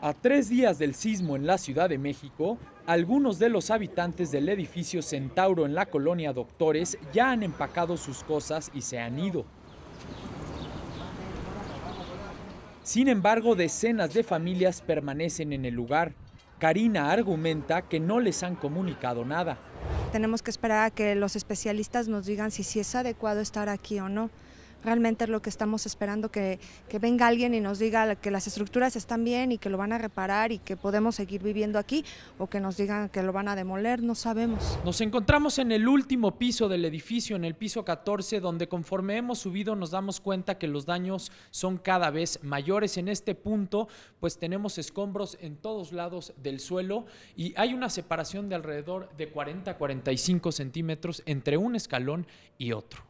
A tres días del sismo en la Ciudad de México, algunos de los habitantes del edificio Centauro en la colonia Doctores ya han empacado sus cosas y se han ido. Sin embargo, decenas de familias permanecen en el lugar. Karina argumenta que no les han comunicado nada. Tenemos que esperar a que los especialistas nos digan si, si es adecuado estar aquí o no realmente es lo que estamos esperando, que, venga alguien y nos diga que las estructuras están bien y que lo van a reparar y que podemos seguir viviendo aquí o que nos digan que lo van a demoler, no sabemos. Nos encontramos en el último piso del edificio, en el piso 14, donde conforme hemos subido nos damos cuenta que los daños son cada vez mayores. En este punto, pues tenemos escombros en todos lados del suelo y hay una separación de alrededor de 40 a 45 centímetros entre un escalón y otro.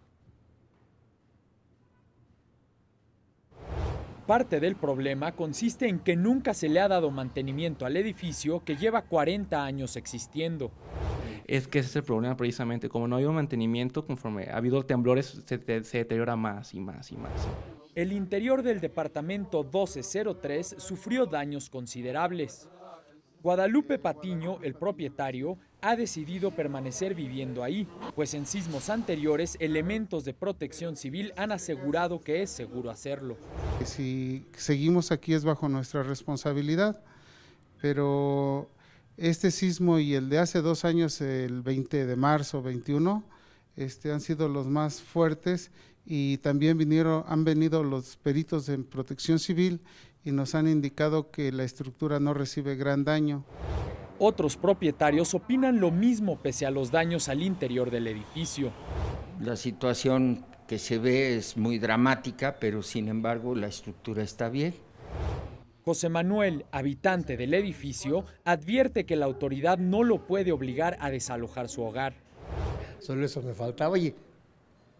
Parte del problema consiste en que nunca se le ha dado mantenimiento al edificio que lleva 40 años existiendo. Es que ese es el problema precisamente, como no ha habido mantenimiento, conforme ha habido temblores, se, se deteriora más y más y más. El interior del departamento 1203 sufrió daños considerables. Guadalupe Patiño, el propietario, ha decidido permanecer viviendo ahí, pues en sismos anteriores elementos de protección civil han asegurado que es seguro hacerlo. Si seguimos aquí es bajo nuestra responsabilidad, pero este sismo y el de hace dos años, el 20 de marzo 21, este, han sido los más fuertes y también vinieron, han venido los peritos en protección civil y nos han indicado que la estructura no recibe gran daño. Otros propietarios opinan lo mismo pese a los daños al interior del edificio. La situación que se ve es muy dramática, pero sin embargo la estructura está bien. José Manuel, habitante del edificio, advierte que la autoridad no lo puede obligar a desalojar su hogar. Solo eso me faltaba. Oye,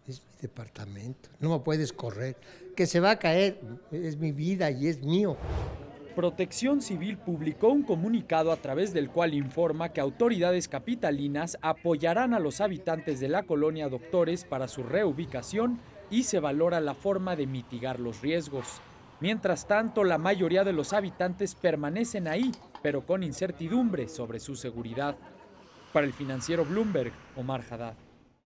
es mi departamento, no me puedes correr. Que se va a caer, es mi vida y es mío. Protección Civil publicó un comunicado a través del cual informa que autoridades capitalinas apoyarán a los habitantes de la colonia Doctores para su reubicación y se valora la forma de mitigar los riesgos. Mientras tanto, la mayoría de los habitantes permanecen ahí, pero con incertidumbre sobre su seguridad. Para el financiero Bloomberg, Omar Haddad.